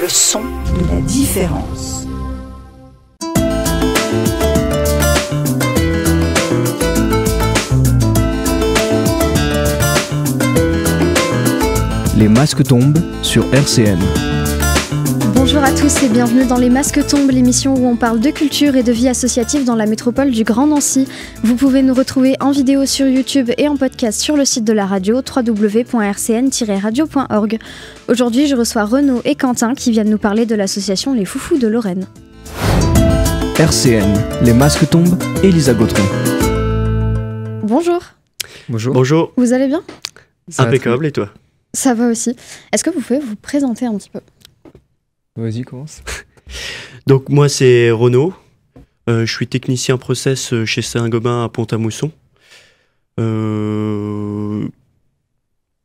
Le son de la différence. Les masques tombent sur RCN. Bonjour à tous et bienvenue dans Les Masques tombent, l'émission où on parle de culture et de vie associative dans la métropole du Grand Nancy. Vous pouvez nous retrouver en vidéo sur YouTube et en podcast sur le site de la radio www.rcn-radio.org. Aujourd'hui, je reçois Renaud et Quentin qui viennent nous parler de l'association Les Foufous de Lorraine. RCN, Les Masques tombent, Elisa Gautron. Bonjour. Bonjour. Bonjour. Vous allez bien Impeccable et toi Ça va aussi. Est-ce que vous pouvez vous présenter un petit peu Vas-y, commence. Donc moi c'est Renaud, euh, je suis technicien process euh, chez Saint-Gobain à Pont-à-Mousson. Euh,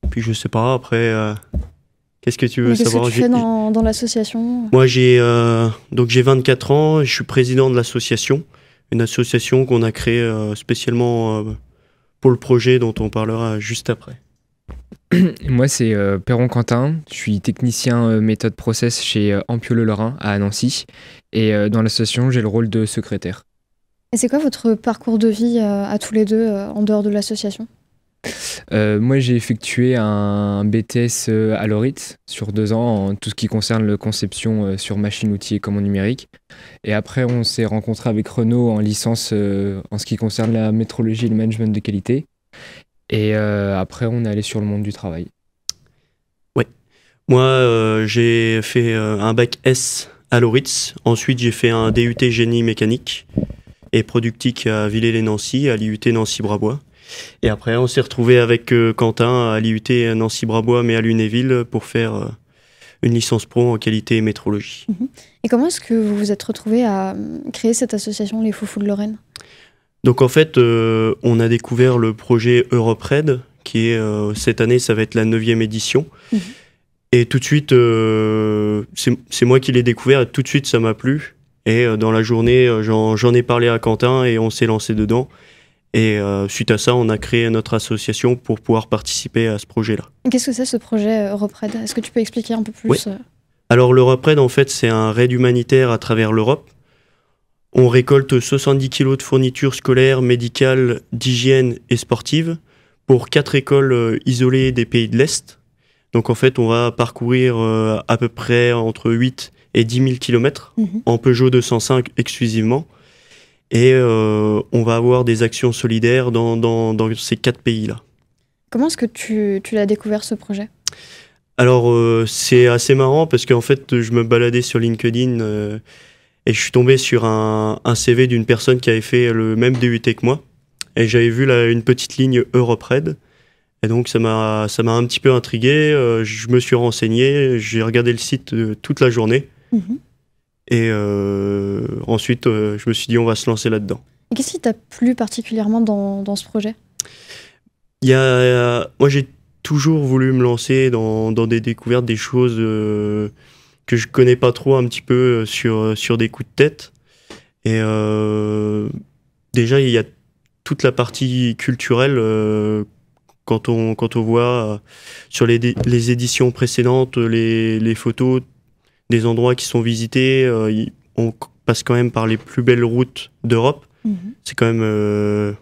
puis je sais pas, après, qu'est-ce que tu veux savoir que tu fais dans, l'association Moi j'ai donc j'ai 24 ans, je suis président de l'association, une association qu'on a créée spécialement pour le projet dont on parlera juste après. Moi, c'est euh, Perron Quentin. Je suis technicien euh, méthode process chez euh, Ampio Le Lorrain à Nancy. Et dans l'association, j'ai le rôle de secrétaire. Et c'est quoi votre parcours de vie à tous les deux en dehors de l'association Moi, j'ai effectué un BTS à l'ORIT sur deux ans en tout ce qui concerne la conception sur machine, outil et commande numérique. Et après, on s'est rencontré avec Renault en licence en ce qui concerne la métrologie et le management de qualité. Et euh, après, on est allé sur le monde du travail. Oui. Moi, euh, j'ai fait euh, un bac S à Loritz. Ensuite, j'ai fait un DUT génie mécanique et productique à Villers-les-Nancy, à l'IUT Nancy-Brabois. Et après, on s'est retrouvé avec Quentin à l'IUT Nancy-Brabois, mais à Lunéville, pour faire une licence pro en qualité et métrologie. Mhm. Et comment est-ce que vous vous êtes retrouvé à créer cette association Les Foufous de Lorraine donc en fait, euh, on a découvert le projet EuropeRed, qui est euh, cette année, ça va être la neuvième édition. Mhm. Et tout de suite, euh, c'est moi qui l'ai découvert et tout de suite, ça m'a plu. Et dans la journée, j'en ai parlé à Quentin et on s'est lancé dedans. Et suite à ça, on a créé notre association pour pouvoir participer à ce projet-là. Qu'est-ce que c'est ce projet EuropeRed Est-ce que tu peux expliquer un peu plus Alors Alors Red, en fait, c'est un raid humanitaire à travers l'Europe. On récolte 70 kg de fournitures scolaires, médicales, d'hygiène et sportives pour quatre écoles euh, isolées des pays de l'Est. Donc en fait, on va parcourir euh, à peu près entre 8 et 10 000 km en Peugeot 205 exclusivement. Et euh, on va avoir des actions solidaires dans, ces quatre pays-là. Comment est-ce que tu, l'as découvert ce projet Alors c'est assez marrant parce qu'en fait, je me baladais sur LinkedIn. Et je suis tombé sur un, CV d'une personne qui avait fait le même DUT que moi. Et j'avais vu une petite ligne Europe Red. Et donc ça m'a ça m'a un petit peu intrigué. Euh, je me suis renseigné, j'ai regardé le site euh, toute la journée. Mhm. Et euh, ensuite, je me suis dit on va se lancer là-dedans. Qu'est-ce qui t'a plu particulièrement dans, dans ce projet Il y a, moi j'ai toujours voulu me lancer dans, dans des découvertes, des choses que je connais pas trop un petit peu euh, sur, euh, sur des coups de tête. Et euh, déjà, il y a toute la partie culturelle. quand, on, quand on voit sur les, les éditions précédentes les, les, photos des endroits qui sont visités, on passe quand même par les plus belles routes d'Europe. Mhm. C'est quand même.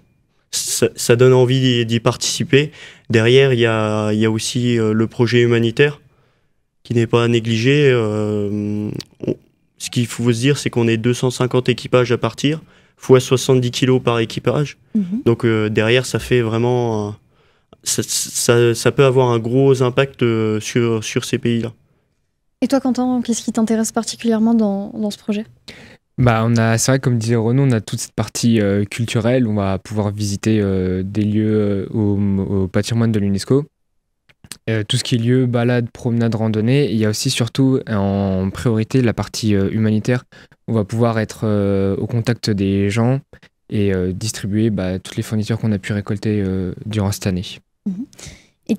Ça, donne envie d'y participer. Derrière, il y a, y a, aussi le projet humanitaire qui n'est pas négligé. Euh, ce qu'il faut se dire, c'est qu'on est 250 équipages à partir, fois 70 kilos par équipage. Mhm. Donc euh, derrière, ça fait vraiment. ça, peut avoir un gros impact euh, sur, sur ces pays-là. Et toi, Quentin, qu'est-ce qui t'intéresse particulièrement dans, ce projet bah, on a, c'est vrai, comme disait Renaud, on a toute cette partie culturelle. On va pouvoir visiter des lieux au, patrimoine de l'UNESCO. Euh, tout ce qui est lieu, balade, promenade, randonnée. il y a aussi surtout euh, en priorité la partie euh, humanitaire. On va pouvoir être au contact des gens et distribuer bah, toutes les fournitures qu'on a pu récolter durant cette année. Mhm.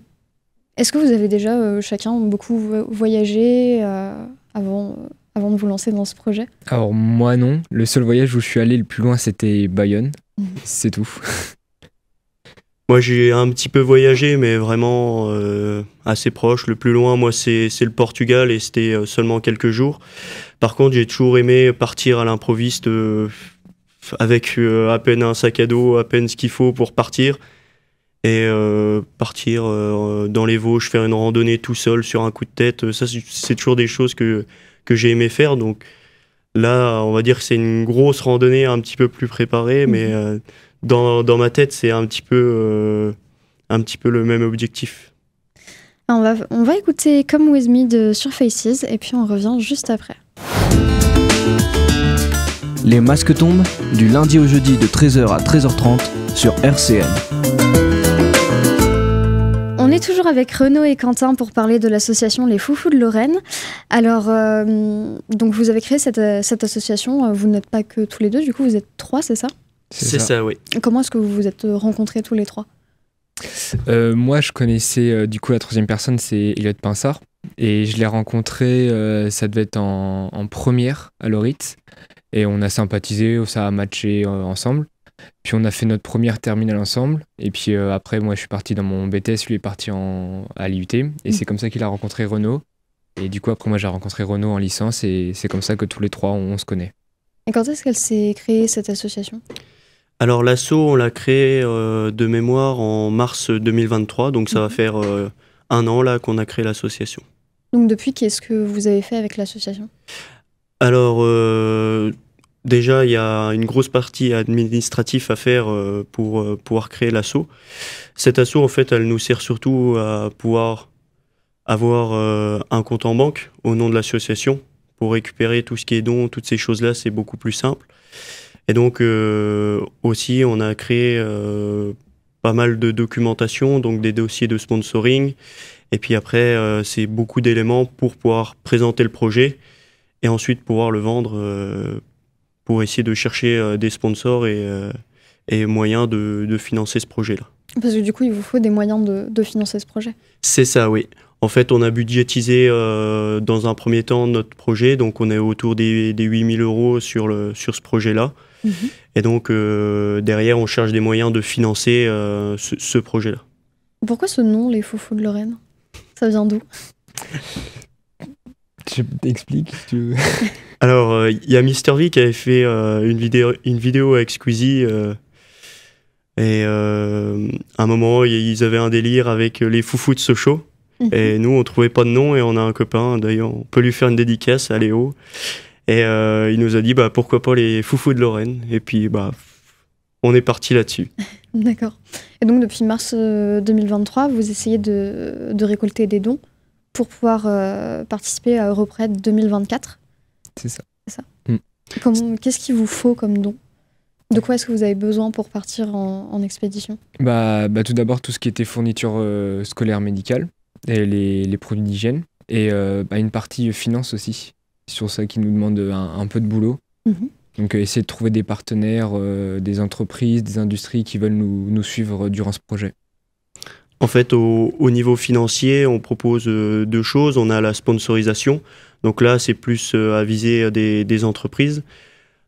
Est-ce que vous avez déjà chacun beaucoup voyagé avant, de vous lancer dans ce projet Alors moi non. Le seul voyage où je suis allé le plus loin c'était Bayonne. Mhm. C'est tout. Moi, j'ai un petit peu voyagé, mais vraiment euh, assez proche. Le plus loin, moi, c'est le Portugal et c'était euh, seulement quelques jours. Par contre, j'ai toujours aimé partir à l'improviste euh, avec à peine un sac à dos, à peine ce qu'il faut pour partir. Et partir dans les Vosges, faire une randonnée tout seul sur un coup de tête, ça, c'est toujours des choses que, que j'ai aimé faire. Donc là, on va dire que c'est une grosse randonnée un petit peu plus préparée, mais. Mhm dans, ma tête, c'est un petit peu, euh, un petit peu le même objectif. Ah, on va, on va écouter Come With Me de Surfaces et puis on revient juste après. Les masques tombent du lundi au jeudi de 13h à 13h30 sur RCN. On est toujours avec Renaud et Quentin pour parler de l'association Les Foufous de Lorraine. Alors, euh, donc vous avez créé cette euh, association, vous n'êtes pas que tous les deux, du coup vous êtes trois, c'est ça c'est ça. oui. Comment est-ce que vous vous êtes rencontrés tous les trois euh, Moi, je connaissais, euh, du coup, la troisième personne, c'est Elliot Pinsard. Et je l'ai rencontré, euh, ça devait être en, première à l'ORIT. Et on a sympathisé, ça a matché ensemble. Puis on a fait notre première terminale ensemble. Et puis après, moi, je suis parti dans mon BTS, lui est parti en, à l'IUT. Et mm. c'est comme ça qu'il a rencontré Renaud. Et du coup, après, moi, j'ai rencontré Renaud en licence. Et c'est comme ça que tous les trois, on se connaît. Et quand est-ce qu'elle s'est créée, cette association alors l'asso, on l'a créé euh, de mémoire en mars 2023, donc ça va mhm. faire euh, un an là qu'on a créé l'association. Donc depuis, qu'est-ce que vous avez fait avec l'association Alors euh, déjà, il y a une grosse partie administrative à faire pour pouvoir créer l'asso. Cette asso, en fait, elle nous sert surtout à pouvoir avoir un compte en banque au nom de l'association pour récupérer tout ce qui est dons, toutes ces choses-là, c'est beaucoup plus simple. Et donc euh, aussi, on a créé euh, pas mal de documentation, donc des dossiers de sponsoring. Et puis après, euh, c'est beaucoup d'éléments pour pouvoir présenter le projet et ensuite pouvoir le vendre pour essayer de chercher des sponsors et, et moyens de, financer ce projet-là. Parce que du coup, il vous faut des moyens de, financer ce projet. C'est ça, oui. En fait, on a budgétisé dans un premier temps notre projet, donc on est autour des, des 8000 euros sur, le, sur ce projet-là. Et donc, euh, derrière, on cherche des moyens de financer euh, ce, projet-là. Pourquoi ce nom, les Foufous de Lorraine Ça vient d'où Je t'explique tu veux. Alors, euh, il y a Mister V qui avait fait une, vidéo, une vidéo avec Squeezie. et à un moment, ils avaient un délire avec les foufous de Sochaux. Mhm. Et nous, on trouvait pas de nom et on a un copain, d'ailleurs, on peut lui faire une dédicace à Léo, et euh, il nous a dit bah, pourquoi pas les foufous de Lorraine. Et puis bah, on est parti là-dessus. D'accord. Et donc depuis mars 2023, euh, vous essayez de, de récolter des dons pour pouvoir euh, participer à EuroPred 2024. C'est ça. C'est ça. Mm. Qu'est-ce qu'il vous faut comme don de quoi est-ce que vous avez besoin pour partir en, expédition bah, bah, Tout d'abord, tout ce qui était fourniture scolaire médicale, et les, produits d'hygiène, et bah, une partie finance aussi sur ça qui nous demande un, peu de boulot. Mhm. Donc euh, essayer de trouver des partenaires, euh, des entreprises, des industries qui veulent nous, suivre euh, durant ce projet. En fait, au, niveau financier, on propose deux choses. On a la sponsorisation. Donc là, c'est plus à viser des, entreprises.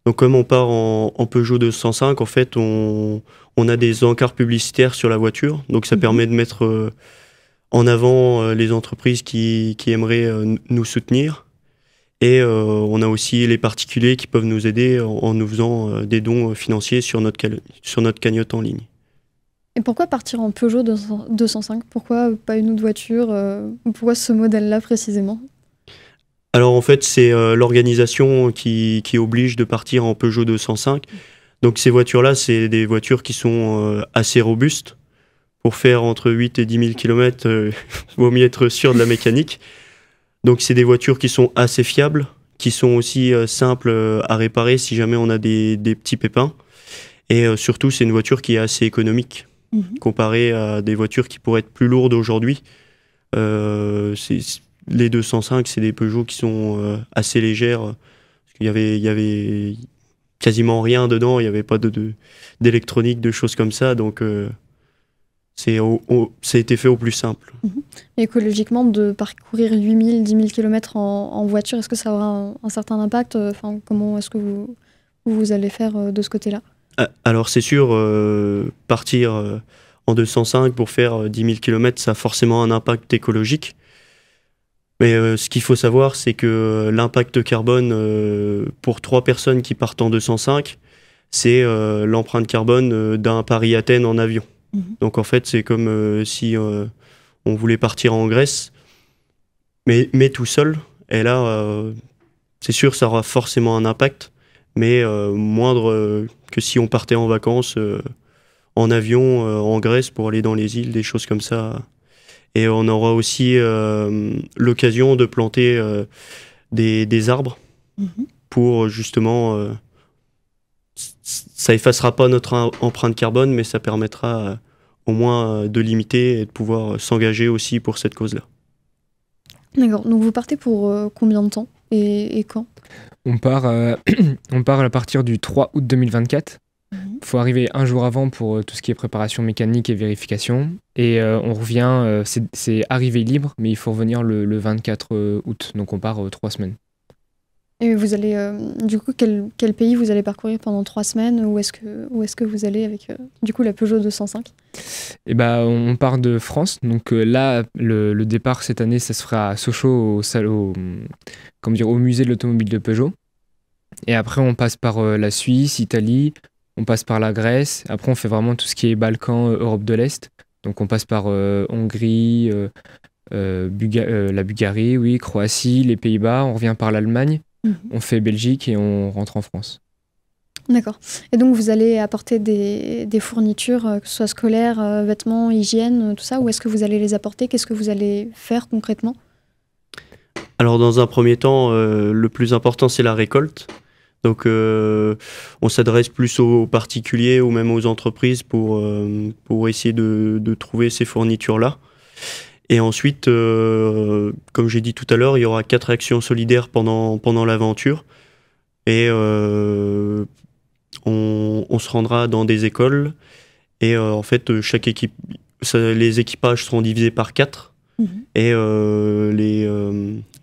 Donc comme on part en, Peugeot 205, en fait, on, a des encarts publicitaires sur la voiture. Donc ça mhm. permet de mettre en avant les entreprises qui aimeraient nous soutenir. Et euh, on a aussi les particuliers qui peuvent nous aider en, nous faisant euh, des dons euh, financiers sur notre, sur notre cagnotte en ligne. Et pourquoi partir en Peugeot 205 Pourquoi pas une autre voiture Pourquoi ce modèle-là précisément Alors en fait, c'est l'organisation qui, qui, oblige de partir en Peugeot 205. Donc ces voitures-là, c'est des voitures qui sont assez robustes. Pour faire entre 8 et 10 000 km, il vaut mieux être sûr de la mécanique. Donc c'est des voitures qui sont assez fiables, qui sont aussi euh, simples euh, à réparer si jamais on a des, petits pépins. Et euh, surtout, c'est une voiture qui est assez économique mmh. comparée à des voitures qui pourraient être plus lourdes aujourd'hui. les 205, c'est des Peugeot qui sont assez légères. il y avait quasiment rien dedans, il n'y avait pas d'électronique, de, de choses comme ça. Donc c'est été fait au plus simple. Mhm. Écologiquement, de parcourir 8000, 10 000 km en, en voiture, est-ce que ça aura un, certain impact euh, Comment est-ce que vous, allez faire euh, de ce côté-là ah, Alors c'est sûr, euh, partir en 205 pour faire 10 000 km, ça a forcément un impact écologique. Mais ce qu'il faut savoir, c'est que l'impact carbone pour trois personnes qui partent en 205, c'est l'empreinte carbone d'un Paris-Athènes en avion. Mhm. Donc en fait, c'est comme euh, si euh, on voulait partir en Grèce, mais, mais tout seul. Et là, euh, c'est sûr, ça aura forcément un impact, mais moindre que si on partait en vacances, en avion, en Grèce, pour aller dans les îles, des choses comme ça. Et on aura aussi l'occasion de planter des, arbres mhm. pour justement ça effacera pas notre empreinte carbone, mais ça permettra euh, au moins euh, de limiter et de pouvoir euh, s'engager aussi pour cette cause-là. D'accord. Donc vous partez pour combien de temps et, quand on part, on part à partir du 3 août 2024. Il mhm. faut arriver un jour avant pour tout ce qui est préparation mécanique et vérification. Et on revient, c'est arrivé libre, mais il faut revenir le 24 août. Donc on part trois semaines. Et vous allez, euh, du coup, quel, quel, pays vous allez parcourir pendant trois semaines Où est-ce que, est que vous allez avec, euh, du coup, la Peugeot 205 Eh bien, on part de France. Donc euh, là, le, départ cette année, ça se fera à Sochaux, au, dire, au musée de l'automobile de Peugeot. Et après, on passe par la Suisse, Italie, on passe par la Grèce. Après, on fait vraiment tout ce qui est Balkans, Europe de l'Est. Donc on passe par Hongrie, la Bulgarie, oui, Croatie, les Pays-Bas. On revient par l'Allemagne Mhm. On fait Belgique et on rentre en France. D'accord. Et donc vous allez apporter des, fournitures, euh, que ce soit scolaires, euh, vêtements, hygiène, euh, tout ça, ou est-ce que vous allez les apporter Qu'est-ce que vous allez faire concrètement Alors dans un premier temps, le plus important c'est la récolte. Donc on s'adresse plus aux, particuliers ou même aux entreprises pour, essayer de trouver ces fournitures-là. Et ensuite, euh, comme j'ai dit tout à l'heure, il y aura quatre actions solidaires pendant, pendant l'aventure. Et euh, on, se rendra dans des écoles. Et euh, en fait, chaque équipe, les équipages seront divisés par quatre. Mhm. Et les,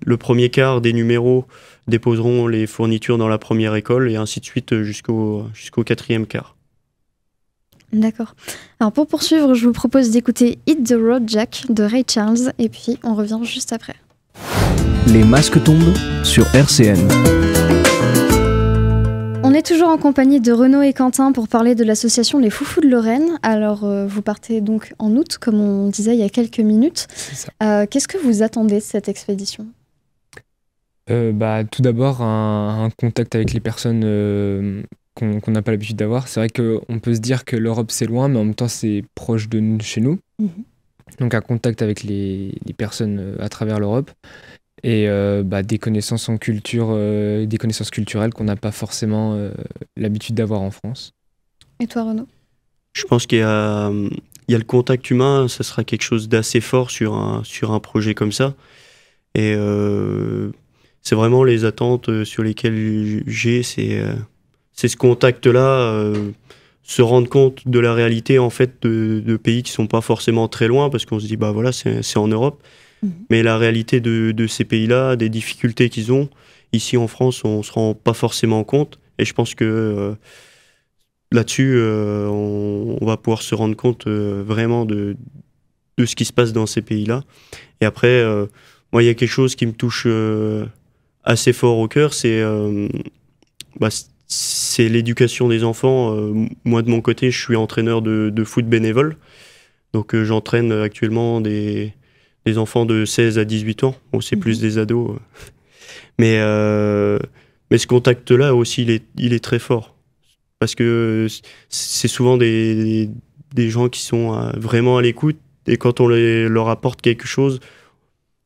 le premier quart des numéros déposeront les fournitures dans la première école et ainsi de suite jusqu'au jusqu'au quatrième quart. D'accord. Alors pour poursuivre, je vous propose d'écouter Hit the Road Jack de Ray Charles et puis on revient juste après. Les masques tombent sur RCN. On est toujours en compagnie de Renaud et Quentin pour parler de l'association Les Foufous de Lorraine. Alors, euh, vous partez donc en août, comme on disait il y a quelques minutes. Euh, qu'est-ce que vous attendez de cette expédition euh, bah, Tout d'abord, un, contact avec les personnes qu'on n'a pas l'habitude d'avoir. C'est vrai qu'on peut se dire que l'Europe c'est loin, mais en même temps c'est proche de chez nous. Mhm. Donc un contact avec les, personnes euh, à travers l'Europe et euh, bah, des connaissances en culture, euh, des connaissances culturelles qu'on n'a pas forcément l'habitude d'avoir en France. Et toi, Renaud Je pense qu'il y, a, le contact humain, ça sera quelque chose d'assez fort sur un, sur un projet comme ça. Et c'est vraiment les attentes sur lesquelles j'ai, c'est ce contact-là, euh, se rendre compte de la réalité en fait de, pays qui sont pas forcément très loin, parce qu'on se dit bah voilà c'est en Europe, mhm. mais la réalité de, de ces pays-là, des difficultés qu'ils ont, ici en France on se rend pas forcément compte, et je pense que euh, là-dessus euh, on, va pouvoir se rendre compte vraiment de, de ce qui se passe dans ces pays-là. Et après moi il y a quelque chose qui me touche assez fort au cœur, c'est bah, c'est l'éducation des enfants. Euh, moi, de mon côté, je suis entraîneur de, foot bénévole. Donc, euh, j'entraîne actuellement des, enfants de 16 à 18 ans. Bon, c'est plus mhm. des ados. Euh. Mais, mais ce contact-là aussi, il est, il est très fort. Parce que c'est souvent des, gens qui sont vraiment à l'écoute. Et quand on leur apporte quelque chose,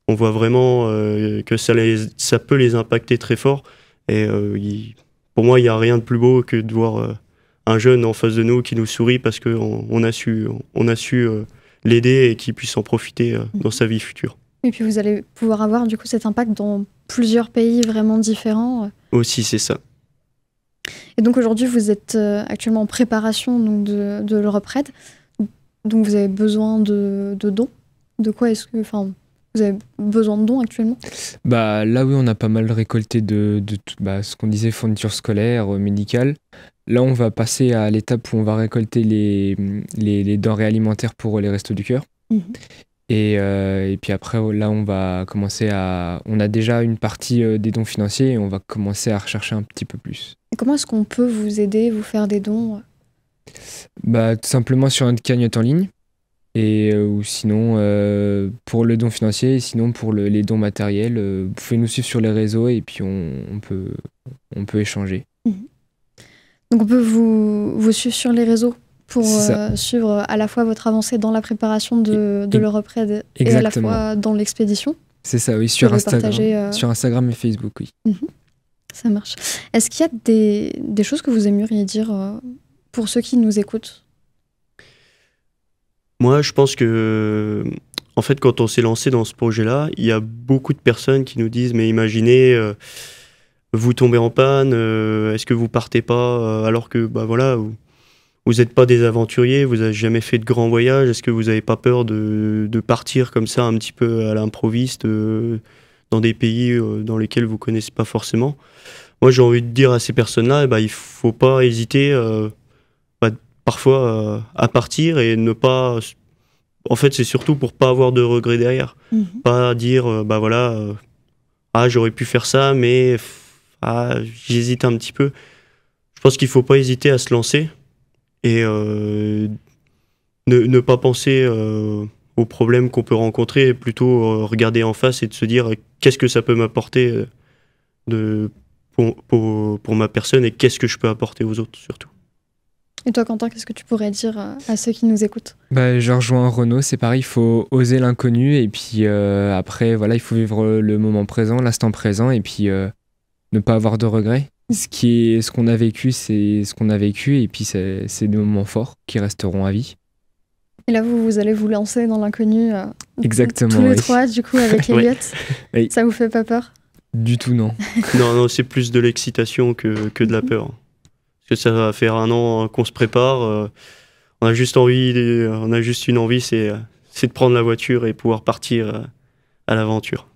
on voit vraiment que ça, ça peut les impacter très fort. Et ils, pour moi, il n'y a rien de plus beau que de voir euh, un jeune en face de nous qui nous sourit parce qu'on on a su, on a su euh, l'aider et qu'il puisse en profiter euh, dans mhm. sa vie future. Et puis vous allez pouvoir avoir du coup cet impact dans plusieurs pays vraiment différents. Aussi, c'est ça. Et donc aujourd'hui, vous êtes actuellement en préparation de, de l'Europe Red. Donc vous avez besoin de, de dons. De quoi est-ce que, enfin, vous avez besoin de dons actuellement bah, Là, oui, on a pas mal récolté de, de bah, ce qu'on disait, fourniture scolaire, euh, médicale. Là, on va passer à l'étape où on va récolter les, les, denrées alimentaires pour les restos du cœur. Mhm. Et, euh, et, puis après, là, on va commencer à. On a déjà une partie euh, des dons financiers et on va commencer à rechercher un petit peu plus. comment est-ce qu'on peut vous aider, vous faire des dons bah, Tout simplement sur une cagnotte en ligne. Et euh, ou sinon, euh, pour le don financier et sinon pour les dons matériels, euh, vous pouvez nous suivre sur les réseaux et puis on, peut, on peut échanger. Mhm. Donc on peut vous, vous suivre sur les réseaux pour suivre à la fois votre avancée dans la préparation de, de Red et à la fois dans l'expédition. C'est ça, oui, sur Instagram, sur Instagram et Facebook, oui. Mhm. Ça marche. Est-ce qu'il y a des, des, choses que vous aimeriez dire pour ceux qui nous écoutent moi, je pense que, en fait, quand on s'est lancé dans ce projet-là, il y a beaucoup de personnes qui nous disent Mais imaginez, euh, vous tombez en panne, euh, est-ce que vous partez pas euh, Alors que, bah voilà, vous n'êtes pas des aventuriers, vous n'avez jamais fait de grands voyages, est-ce que vous n'avez pas peur de, partir comme ça, un petit peu à l'improviste, dans des pays dans lesquels vous connaissez pas forcément Moi, j'ai envie de dire à ces personnes-là il eh ne ben, Il faut pas hésiter parfois euh, à partir et ne pas. En fait, c'est surtout pour pas avoir de regrets derrière. Mhm. Pas dire, euh, bah voilà, euh, ah, j'aurais pu faire ça, mais ah, j'hésite un petit peu. Je pense qu'il faut pas hésiter à se lancer et ne, pas penser aux problèmes qu'on peut rencontrer, plutôt regarder en face et de se dire qu'est-ce que ça peut m'apporter de, pour ma personne et qu'est-ce que je peux apporter aux autres surtout. Et toi, Quentin, qu'est-ce que tu pourrais dire euh, à ceux qui nous écoutent bah, Je rejoins Renaud, c'est pareil, il faut oser l'inconnu et puis euh, après, voilà, il faut vivre le moment présent, l'instant présent et puis euh, ne pas avoir de regrets. Ce qui est, ce qu'on a vécu, c'est ce qu'on a vécu et puis c'est des moments forts qui resteront à vie. Et là, vous, vous allez vous lancer dans l'inconnu. Exactement. Tous les trois, du coup, avec Elliot. Ça vous fait pas peur Du tout, non. non, non, c'est plus de l'excitation que, que de la peur ça va faire un an euh, qu'on se prépare. Euh, on a juste envie, on a juste une envie, euh, c'est de prendre la voiture et pouvoir partir à l'aventure.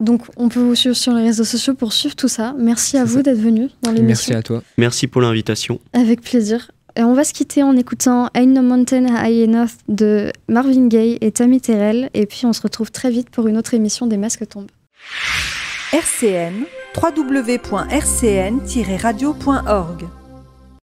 Donc, on peut vous suivre sur les réseaux sociaux pour suivre tout ça. Merci à vous d'être venu dans l'émission. Merci à toi. Merci pour l'invitation. Avec plaisir. Et on va se quitter en écoutant Ain't No Mountain High Enough de Marvin Gaye et Tammy Terrell. Et puis, on se retrouve très vite pour une autre émission des Masques Tombent. RCN www.rcn-radio.org.